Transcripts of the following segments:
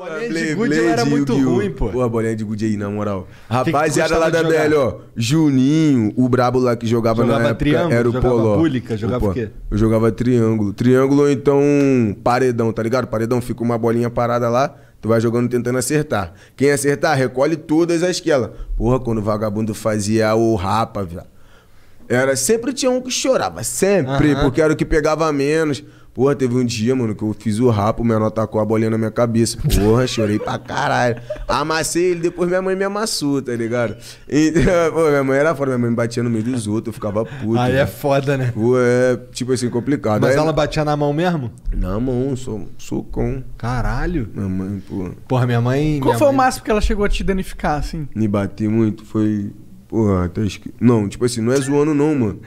bolinha de de gude era muito ruim, pô. Pô, bolinha de gude aí, na moral. Rapaziada lá da DL, ó. Juninho, o brabo lá que jogava, Jogava na época, triângulo, era o jogava Poló. jogava o quê? Eu jogava triângulo. Triângulo ou então paredão, tá ligado? Paredão, fica uma bolinha parada lá, tu vai jogando tentando acertar. Quem acertar, recolhe todas as que ela. Porra, quando o vagabundo fazia o rapa, velho. Era, sempre tinha um que chorava, sempre, porque era o que pegava menos. Porra, teve um dia, mano, que eu fiz o rapo, o menor tacou a bolinha na minha cabeça. Porra, chorei pra caralho. Amassei ele, depois minha mãe me amassou, tá ligado? Então, pô, minha mãe era foda, minha mãe me batia no meio dos outros, eu ficava puto. Aí né? é foda, né? Pô, é, tipo assim, complicado. Mas Aí, ela batia na mão mesmo? Na mão, sou, sou com. Caralho. Minha mãe, pô. Porra, minha mãe... Qual minha foi mãe... o máximo que ela chegou a te danificar, assim? Me bati muito, foi... Porra, até esque... Não, tipo assim, não é zoando não, mano.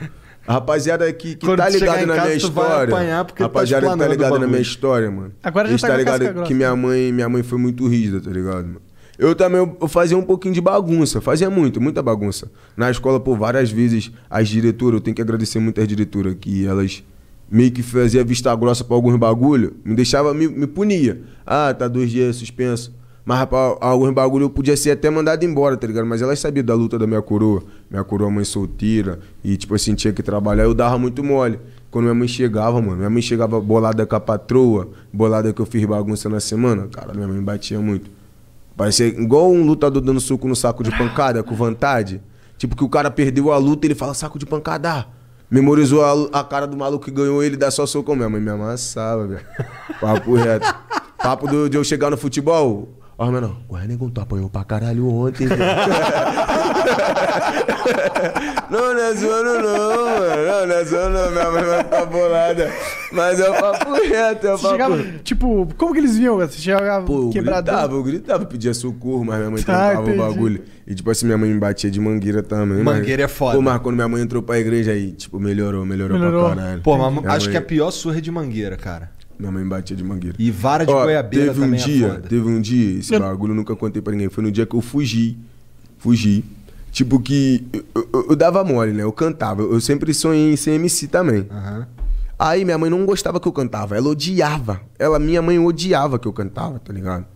A rapaziada que, que tá ligada na casa, minha história. Apanhar porque tá rapaziada tá que tá ligada na minha história, mano. Agora já tá, tá ligado que minha mãe, minha mãe foi muito rígida, tá ligado, mano? Eu também eu fazia um pouquinho de bagunça, fazia muito, muita bagunça. Na escola, por várias vezes, as diretoras, eu tenho que agradecer muito as diretoras, que elas meio que faziam vista grossa pra alguns bagulho, me deixava, me, me punia. Ah, tá dois dias suspenso. Mas, rapaz, alguns bagulho eu podia ser até mandado embora, tá ligado? Mas elas sabiam da luta da minha coroa. Minha coroa mãe solteira. E, tipo assim, tinha que trabalhar. Eu dava muito mole. Quando minha mãe chegava, mano, minha mãe chegava bolada com a patroa, bolada que eu fiz bagunça na semana, cara, minha mãe batia muito. Parecia igual um lutador dando suco no saco de pancada, com vontade. Tipo que o cara perdeu a luta, ele fala saco de pancada. Memorizou a, a cara do maluco que ganhou ele, dá só soco. Minha mãe me amassava, velho. Papo reto. Papo do, de eu chegar no futebol, Ó, meu não, o Renan tu apanhou pra caralho ontem, velho. não, não é zoando não, mano. Não, não é zoando não, minha mãe vai ficar bolada. Mas é o papo reto, é o papo... Chegava, tipo, como que eles vinham? Você chegava Pô, eu gritava, eu gritava, pedia socorro, mas minha mãe tá, o bagulho. E tipo assim, minha mãe me batia de mangueira também. Mangueira mas... é foda. Pô, mas quando minha mãe entrou pra igreja aí, tipo, melhorou, melhorou, melhorou. pra caralho. Pô, mas acho mãe... que é a pior surra de mangueira, cara. Minha mãe batia de mangueira. E vara de Ó, goiabeira teve um é dia, é Teve um dia, esse bagulho eu nunca contei pra ninguém. Foi no dia que eu fugi. Fugi. Tipo que eu, eu, eu dava mole, né? Eu cantava. Eu, sempre sonhei em ser MC também. Uhum. Aí minha mãe não gostava que eu cantava. Ela odiava. Ela, minha mãe odiava que eu cantava, tá ligado?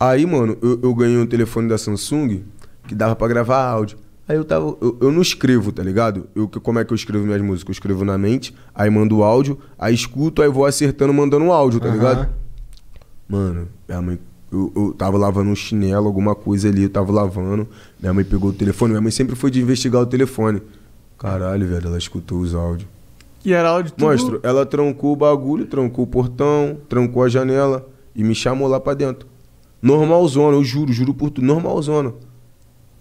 Aí, mano, eu, ganhei um telefone da Samsung que dava para gravar áudio. Aí eu tava. Eu, eu, não escrevo, tá ligado? Eu, como é que eu escrevo minhas músicas? Eu escrevo na mente, aí mando o áudio, aí escuto, aí vou acertando, mandando o áudio, tá uhum. ligado? Mano, minha mãe. Eu, eu tava lavando um chinelo, alguma coisa ali, eu tava lavando. Minha mãe pegou o telefone. Minha mãe sempre foi de investigar o telefone. Caralho, velho, ela escutou os áudios. E era áudio tudo? Mostro, ela trancou o bagulho, trancou o portão, trancou a janela e me chamou lá pra dentro. Normalzona, eu juro, juro por tudo, normalzona.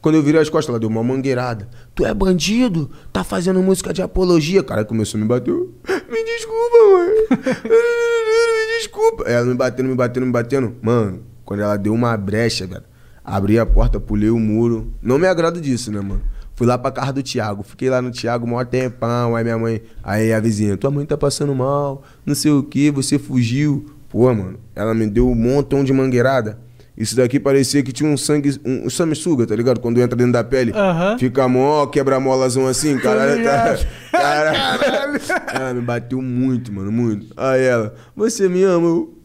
Quando eu virei as costas, ela deu uma mangueirada. Tu é bandido? Tá fazendo música de apologia. O cara começou a me bater. Me desculpa, mãe. me desculpa. Ela me batendo, me batendo, me batendo. Mano, quando ela deu uma brecha, cara, Abri a porta, pulei o muro. Não me agrado disso, né, mano? Fui lá pra casa do Thiago. Fiquei lá no Thiago um maior tempão. Aí minha mãe... Aí a vizinha... Tua mãe tá passando mal. Não sei o que. Você fugiu. Pô, mano. Ela me deu um montão de mangueirada. Isso daqui parecia que tinha um sangue, um, um sanguessuga, tá ligado? Quando entra dentro da pele, uh fica mó quebra-molazão assim, caralho. Tá, caralho. Ela me bateu muito, mano, muito. Aí ela, você me ama? Eu,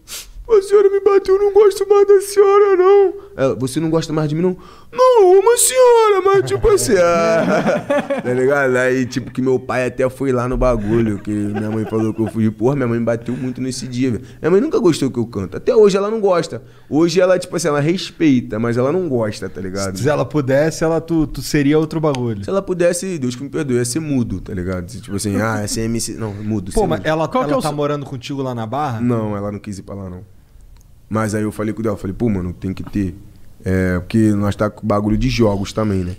a senhora me bateu, não gosto mais da senhora, não. Ela, você não gosta mais de mim, não? Não, uma senhora, mas tipo assim, ah, tá ligado? Aí, tipo, que meu pai até foi lá no bagulho, que minha mãe falou que eu fugi Porra, minha mãe bateu muito nesse dia, velho. Minha mãe nunca gostou que eu canto. Até hoje ela não gosta. Hoje ela, tipo assim, ela respeita, mas ela não gosta, tá ligado? Se ela pudesse, ela tu, tu seria outro bagulho. Se ela pudesse, Deus que me perdoe, ia ser mudo, tá ligado? Tipo assim, ah, essa é MC. Não, mudo. Pô, mas mudo. ela, Qual ela que é tá eu... morando contigo lá na barra? Não, ela não quis ir pra lá, não. Mas aí eu falei com ela, eu falei, pô, mano, tem que ter é, porque nós tá com bagulho de jogos também, né?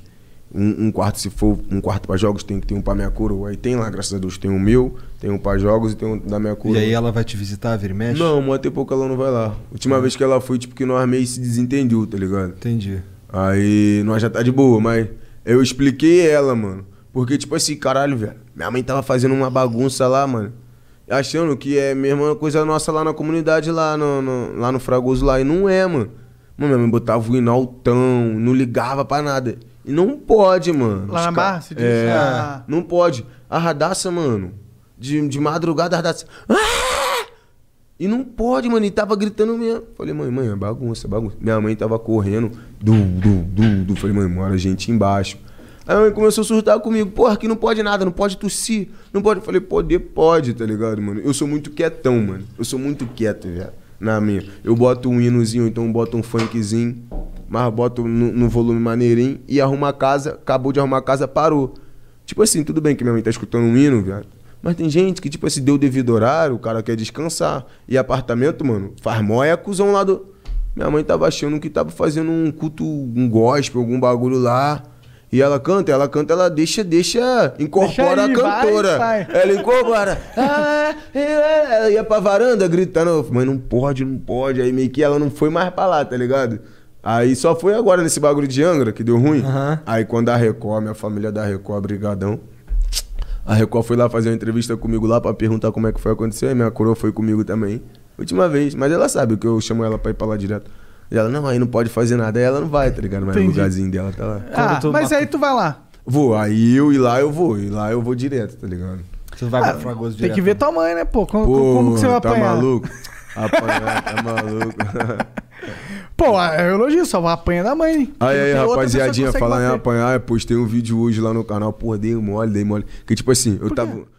Um, um quarto, se for um quarto para jogos, tem que ter um para minha coroa. Aí tem lá, graças a Deus, tem o meu, tem um para jogos e tem um da minha coroa. E aí ela vai te visitar, vira e mexe? Não, mas até pouco ela não vai lá. Última ah. vez que ela foi, tipo, que nós meio se desentendeu, tá ligado? Entendi. Aí nós já tá de boa, mas eu expliquei ela, mano. Porque, tipo assim, caralho, velho, minha mãe tava fazendo uma bagunça lá, mano achando que é a mesma coisa nossa lá na comunidade, lá no, no, lá no Fragoso lá. E não é, mano. Mano, minha mãe botava o hino altão, não ligava pra nada. E não pode, mano. Lá na barra, se diz? É, ah. Não pode. A radaça, mano, de, de madrugada, a radaça... Ah! E não pode, mano. E tava gritando mesmo. Falei, mãe, mãe, é bagunça, é bagunça. Minha mãe tava correndo. Du, du, du, du. Falei, mãe, mora gente embaixo. Aí a mãe começou a surtar comigo. Porra, aqui não pode nada, não pode tossir. Não pode. falei, poder, pode, tá ligado, mano? Eu sou muito quietão, mano. Eu sou muito quieto, velho na minha. Eu boto um hinozinho, então boto um funkzinho, mas boto no, no volume maneirinho e arruma a casa, acabou de arrumar a casa, parou. Tipo assim, tudo bem que minha mãe tá escutando um hino, viado. Mas tem gente que, tipo assim, deu o devido horário, o cara quer descansar. E apartamento, mano, faz mó cuzão lá do. Minha mãe tava achando que tava fazendo um culto, um gospel, algum bagulho lá. E ela canta, ela canta, ela deixa, deixa, incorpora deixa a cantora. Vai, Ela incorpora. Ah, ela ia pra varanda gritando, mas não pode, não pode. Aí meio que ela não foi mais pra lá, tá ligado? Aí só foi agora nesse bagulho de Angra que deu ruim. Uhum. Aí quando a Record, minha família da Record, brigadão. A Record foi lá fazer uma entrevista comigo lá pra perguntar como é que foi acontecer. Aí minha coroa foi comigo também. Última vez, mas ela sabe que eu chamo ela pra ir pra lá direto. E ela, não, aí não pode fazer nada. Aí ela não vai, tá ligado? Mas Entendi. no lugarzinho dela tá lá. Ah, mas aí tu vai lá. Vou, aí eu e lá eu vou. E lá eu vou direto, tá ligado? Você vai ah, pra Fragoso direto. Tem que ver tua mãe, né, pô? Como, pô, como que você vai tá apanhar? Tá maluco? Apanhar, tá maluco. Pô, ah, eu elogio, só apanhar da mãe. Aí, aí, rapaziadinha, falar em apanhar, postei um vídeo hoje lá no canal, pô, dei mole, dei mole. Que tipo assim, eu tava.